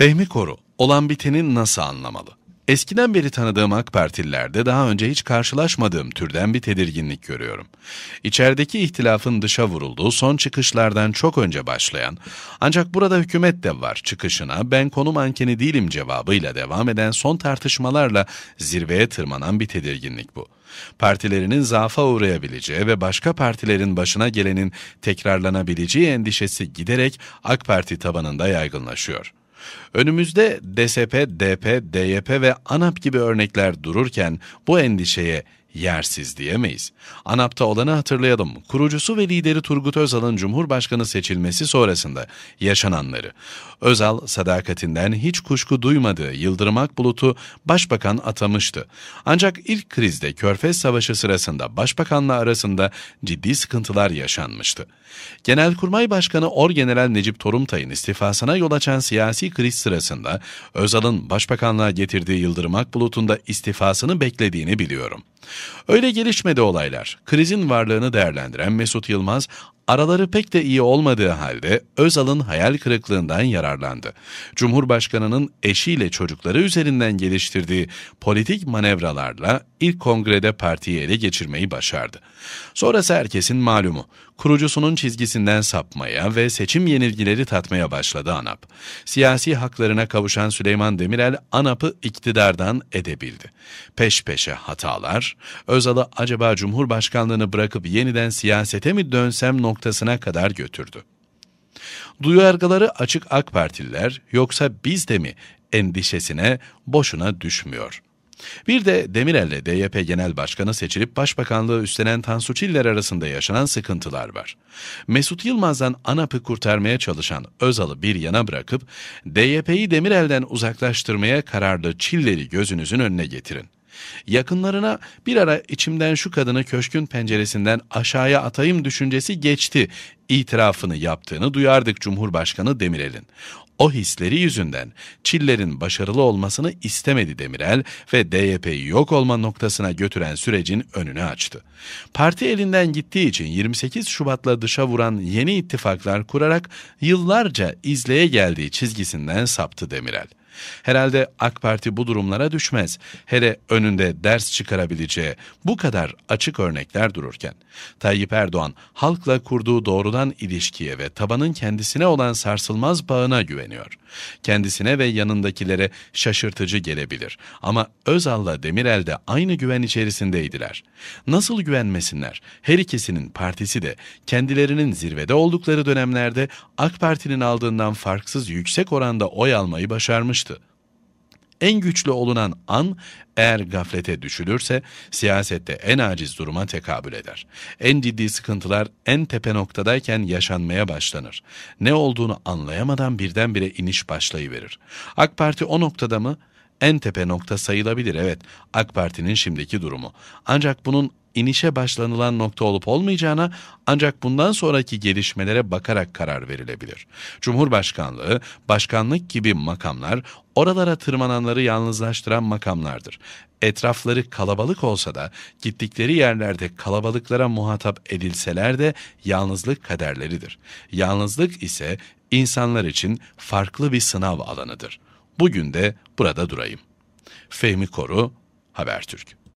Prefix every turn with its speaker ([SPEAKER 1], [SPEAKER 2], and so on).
[SPEAKER 1] Fehmi Koru, olan bitenin nasıl anlamalı? Eskiden beri tanıdığım AK Partililerde daha önce hiç karşılaşmadığım türden bir tedirginlik görüyorum. İçerideki ihtilafın dışa vurulduğu son çıkışlardan çok önce başlayan, ancak burada hükümet de var çıkışına ben konum mankeni değilim cevabıyla devam eden son tartışmalarla zirveye tırmanan bir tedirginlik bu. Partilerinin zaafa uğrayabileceği ve başka partilerin başına gelenin tekrarlanabileceği endişesi giderek AK Parti tabanında yaygınlaşıyor. Önümüzde DSP, DP, DYP ve ANAP gibi örnekler dururken bu endişeye yersiz diyemeyiz. ANAP'ta olanı hatırlayalım. Kurucusu ve lideri Turgut Özal'ın Cumhurbaşkanı seçilmesi sonrasında yaşananları. Özal sadakatinden hiç kuşku duymadığı Yıldırım Akbulut'u başbakan atamıştı. Ancak ilk krizde Körfez Savaşı sırasında başbakanla arasında ciddi sıkıntılar yaşanmıştı. Genelkurmay Başkanı Orgeneral Necip Torumtay'ın istifasına yol açan siyasi kriz sırasında Özal'ın başbakanlığa getirdiği Yıldırım Akbulut'un da istifasını beklediğini biliyorum. Öyle gelişmedi olaylar. Krizin varlığını değerlendiren Mesut Yılmaz Araları pek de iyi olmadığı halde Özal'ın hayal kırıklığından yararlandı. Cumhurbaşkanının eşiyle çocukları üzerinden geliştirdiği politik manevralarla ilk kongrede partiyi ele geçirmeyi başardı. Sonrası herkesin malumu, kurucusunun çizgisinden sapmaya ve seçim yenilgileri tatmaya başladı ANAP. Siyasi haklarına kavuşan Süleyman Demirel, ANAP'ı iktidardan edebildi. Peş peşe hatalar, Özal'ı acaba Cumhurbaşkanlığını bırakıp yeniden siyasete mi dönsem ne noktasına kadar götürdü. Duyargaları açık AK Partililer yoksa biz de mi endişesine boşuna düşmüyor. Bir de Demirel'le DYP Genel Başkanı seçilip Başbakanlığı üstlenen Tansu Çiller arasında yaşanan sıkıntılar var. Mesut Yılmaz'dan ANAP'ı kurtarmaya çalışan Özal'ı bir yana bırakıp DYP'yi Demirel'den uzaklaştırmaya kararlı Çiller'i gözünüzün önüne getirin. Yakınlarına bir ara içimden şu kadını köşkün penceresinden aşağıya atayım düşüncesi geçti itirafını yaptığını duyardık Cumhurbaşkanı Demirel'in. O hisleri yüzünden Çiller'in başarılı olmasını istemedi Demirel ve DYP'yi yok olma noktasına götüren sürecin önünü açtı. Parti elinden gittiği için 28 Şubat'la dışa vuran yeni ittifaklar kurarak yıllarca izleye geldiği çizgisinden saptı Demirel. Herhalde AK Parti bu durumlara düşmez. Hele önünde ders çıkarabileceği bu kadar açık örnekler dururken. Tayyip Erdoğan halkla kurduğu doğrudan ilişkiye ve tabanın kendisine olan sarsılmaz bağına güveniyor. Kendisine ve yanındakilere şaşırtıcı gelebilir ama Özal'la Demirel de aynı güven içerisindeydiler. Nasıl güvenmesinler? Her ikisinin partisi de kendilerinin zirvede oldukları dönemlerde AK Parti'nin aldığından farksız yüksek oranda oy almayı başarmıştı en güçlü olunan an eğer gaflete düşülürse siyasette en aciz duruma tekabül eder. En ciddi sıkıntılar en tepe noktadayken yaşanmaya başlanır. Ne olduğunu anlayamadan birdenbire iniş başlayıverir. AK Parti o noktada mı? en tepe nokta sayılabilir evet AK Parti'nin şimdiki durumu. Ancak bunun inişe başlanılan nokta olup olmayacağına ancak bundan sonraki gelişmelere bakarak karar verilebilir. Cumhurbaşkanlığı, başkanlık gibi makamlar oralara tırmananları yalnızlaştıran makamlardır. Etrafları kalabalık olsa da gittikleri yerlerde kalabalıklara muhatap edilseler de yalnızlık kaderleridir. Yalnızlık ise insanlar için farklı bir sınav alanıdır. Bugün de burada durayım. Fehmi Koru, Habertürk.